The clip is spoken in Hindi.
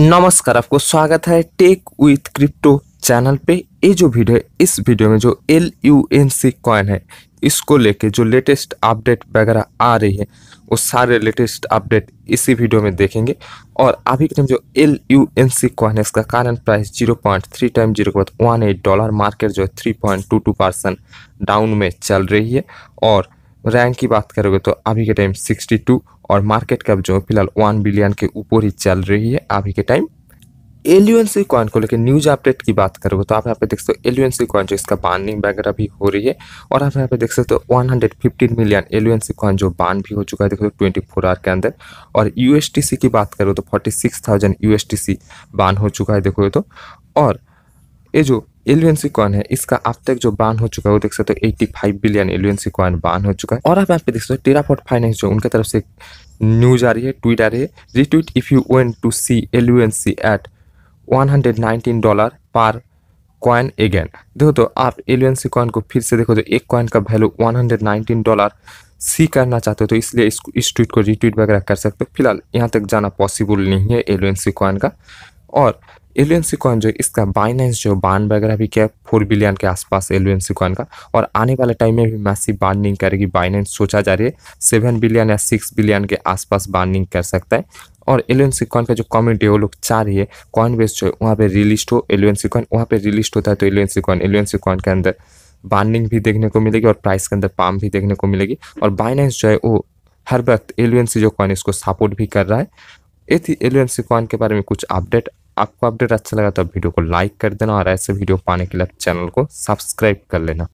नमस्कार आपको स्वागत है टेक विथ क्रिप्टो चैनल पे ये जो वीडियो है इस वीडियो में जो L U N C coin है इसको लेके जो लेटेस्ट अपडेट वगैरह आ रही है वो सारे लेटेस्ट अपडेट इसी वीडियो में देखेंगे और अभी के टाइम जो L U N C coin है इसका current price zero point three time zero के बाद वन एट डॉलर मार्केट जो है three point two two percent down में चल रही है और रैंक की बात करोगे तो अभी के टाइम 62 और मार्केट कैप जो फिलहाल वन बिलियन के ऊपर ही चल रही है अभी के टाइम एलियंसी कॉइन को लेकर न्यूज अपडेट की बात करोगे तो आप यहाँ पे देख सकते हो एलियंसी कॉइन जो इसका बार्निंग वगैरह भी हो रही है और आप यहाँ पे देख सकते हो 115 मिलियन एलियंसी कॉइन जो बान भी हो चुका है देखो ट्वेंटी फोर आवर के अंदर और यूएसटीसी की बात करो तो 46,000 यूएसटीसी बान हो चुका है देखो तो और ये जो एलुएंसी कॉइन है इसका अब तक जो बान हो चुका है वो देख सकते हो फाइव बिलियन एलुएंसी कॉइन बान हो चुका है और आप यहाँ पे देख सकते हो टेराफोट फाइनेंस जो उनके तरफ से न्यूज आ रही है ट्वीट आ रही है retweet if you want to see LUNC at 119 dollar पर कॉइन अगेन देखो तो आप एलुएंसी कॉइन को फिर से देखो तो एक कॉइन का वैल्यू नाइनटीन डॉलर सी करना चाहते हो तो इसलिए इस, इस ट्वीट को रिट्वीट वगैरह कर सकते हो फिलहाल यहाँ तक जाना पॉसिबल नहीं है एलुएंसी कॉइन का और एलुएनसी कॉइन जो इसका बाइनेंस जो बान वगैरह भी क्या फोर बिलियन के आसपास एलुएनसी कॉइन का और आने वाले टाइम में भी मैसी बार्निंग करेगी बाइनेंस सोचा जा रही है सेवन बिलियन या सिक्स बिलियन के आसपास बार्निंग कर सकता है और एलुएनसी कॉइन का जो कम्युनिटी वो लोग चाह रही है कॉइन बेस जो है वहाँ पर रिलिस्ट हो एलुएनसी कॉइन वहाँ पर रिलिस्ट होता है तो एलुएनसी कॉइन एलुएनसी कॉइन के अंदर बार्निंग भी देखने को मिलेगी और प्राइस के अंदर पाम भी देखने को मिलेगी और बाइनेंस जो है वो हर वक्त एलुएनसी जो कॉइन इसको सपोर्ट भी कर रहा है ये थी एलुएनसी कॉइन के बारे में कुछ अपडेट आपको अपडेट अच्छा लगा तो वीडियो को लाइक कर देना और ऐसे वीडियो पाने के लिए चैनल को सब्सक्राइब कर लेना